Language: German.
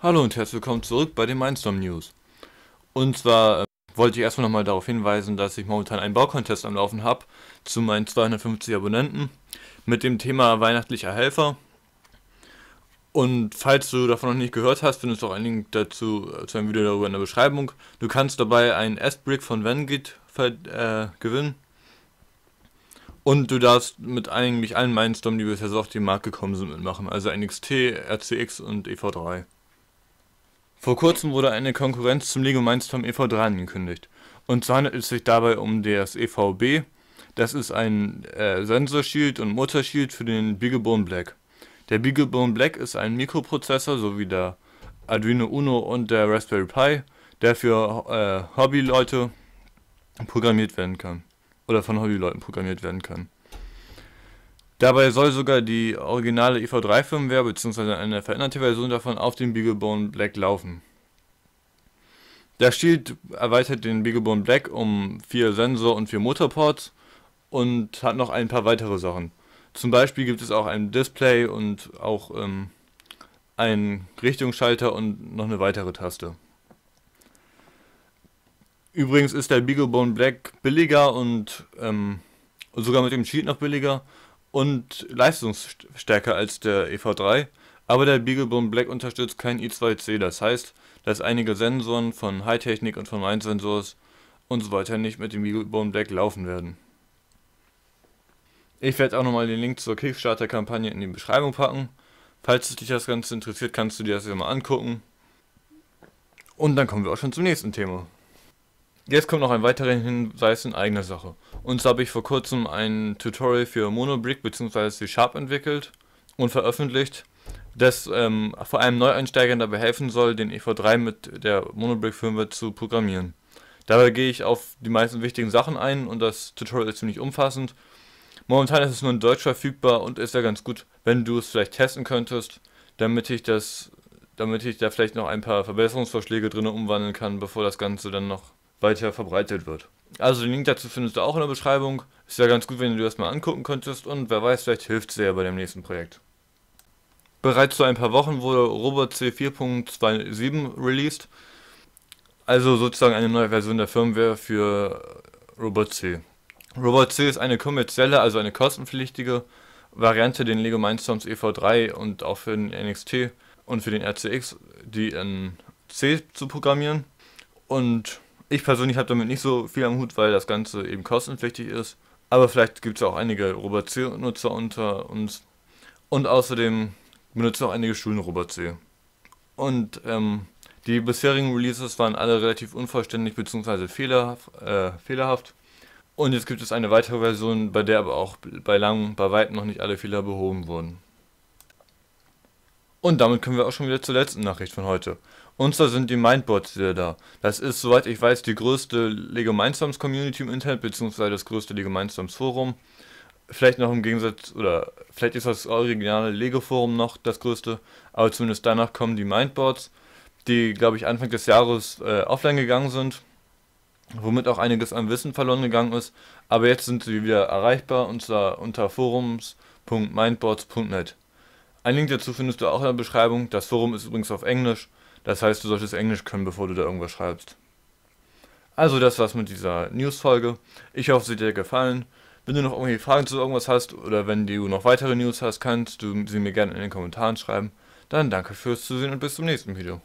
Hallo und herzlich willkommen zurück bei den Mindstorm News. Und zwar äh, wollte ich erstmal nochmal darauf hinweisen, dass ich momentan einen Baucontest am Laufen habe zu meinen 250 Abonnenten mit dem Thema weihnachtlicher Helfer. Und falls du davon noch nicht gehört hast, findest du auch einen Link dazu äh, zu einem Video darüber in der Beschreibung. Du kannst dabei einen S-Brick von Vangit äh, gewinnen. Und du darfst mit eigentlich allen Mindstorm, die bisher so auf den Markt gekommen sind, mitmachen. Also NXT, RCX und EV3. Vor kurzem wurde eine Konkurrenz zum Lego Mindstorm EV3 angekündigt. Und zwar handelt es sich dabei um das EVB. Das ist ein äh, Sensorschild und Mutterschild für den BeagleBone Black. Der BeagleBone Black ist ein Mikroprozessor sowie der Arduino Uno und der Raspberry Pi, der für äh, Hobbyleute programmiert werden kann. Oder von Hobbyleuten programmiert werden kann. Dabei soll sogar die originale EV3-Firmware bzw. eine veränderte Version davon auf dem BeagleBone Black laufen. Der Shield erweitert den BeagleBone Black um vier Sensor- und vier Motorports und hat noch ein paar weitere Sachen. Zum Beispiel gibt es auch ein Display und auch ähm, einen Richtungsschalter und noch eine weitere Taste. Übrigens ist der BeagleBone Black billiger und ähm, sogar mit dem Shield noch billiger und leistungsstärker als der EV3, aber der BeagleBone Black unterstützt kein i2C, das heißt, dass einige Sensoren von Hightechnik und von Mind Sensors und so weiter nicht mit dem BeagleBone Black laufen werden. Ich werde auch nochmal den Link zur Kickstarter-Kampagne in die Beschreibung packen. Falls dich das Ganze interessiert, kannst du dir das ja mal angucken. Und dann kommen wir auch schon zum nächsten Thema. Jetzt kommt noch ein weiterer Hinweis in eigener Sache. Und zwar habe ich vor kurzem ein Tutorial für Monobrick bzw. C-Sharp entwickelt und veröffentlicht, das ähm, vor allem Neueinsteigern dabei helfen soll, den EV3 mit der Monobrick-Firmware zu programmieren. Dabei gehe ich auf die meisten wichtigen Sachen ein und das Tutorial ist ziemlich umfassend. Momentan ist es nur in Deutsch verfügbar und ist ja ganz gut, wenn du es vielleicht testen könntest, damit ich das, damit ich da vielleicht noch ein paar Verbesserungsvorschläge drin umwandeln kann, bevor das Ganze dann noch weiter verbreitet wird. Also den Link dazu findest du auch in der Beschreibung. Ist ja ganz gut, wenn du das mal angucken könntest und wer weiß, vielleicht hilft es dir ja bei dem nächsten Projekt. Bereits vor ein paar Wochen wurde Robot C4.27 released, also sozusagen eine neue Version der Firmware für Robot C. Robot C ist eine kommerzielle, also eine kostenpflichtige Variante, den Lego Mindstorms EV3 und auch für den NXT und für den RCX, die in C zu programmieren. Und ich persönlich habe damit nicht so viel am Hut, weil das Ganze eben kostenpflichtig ist. Aber vielleicht gibt es auch einige Robert C-Nutzer unter uns. Und außerdem benutzen auch einige Schulen Robert C. Und ähm, die bisherigen Releases waren alle relativ unvollständig bzw. Fehler, äh, fehlerhaft. Und jetzt gibt es eine weitere Version, bei der aber auch bei langem, bei weitem noch nicht alle Fehler behoben wurden. Und damit können wir auch schon wieder zur letzten Nachricht von heute. Und zwar sind die Mindboards wieder da. Das ist, soweit ich weiß, die größte Lego Mindstorms Community im Internet, beziehungsweise das größte Lego Mindstorms Forum. Vielleicht noch im Gegensatz, oder vielleicht ist das originale Lego Forum noch das größte, aber zumindest danach kommen die Mindboards, die, glaube ich, Anfang des Jahres äh, offline gegangen sind, womit auch einiges an Wissen verloren gegangen ist. Aber jetzt sind sie wieder erreichbar, und zwar unter forums.mindboards.net. Ein Link dazu findest du auch in der Beschreibung. Das Forum ist übrigens auf Englisch. Das heißt, du solltest Englisch können, bevor du da irgendwas schreibst. Also das war's mit dieser News-Folge. Ich hoffe, sie hat dir gefallen. Wenn du noch irgendwelche Fragen zu irgendwas hast oder wenn du noch weitere News hast, kannst du sie mir gerne in den Kommentaren schreiben. Dann danke fürs Zusehen und bis zum nächsten Video.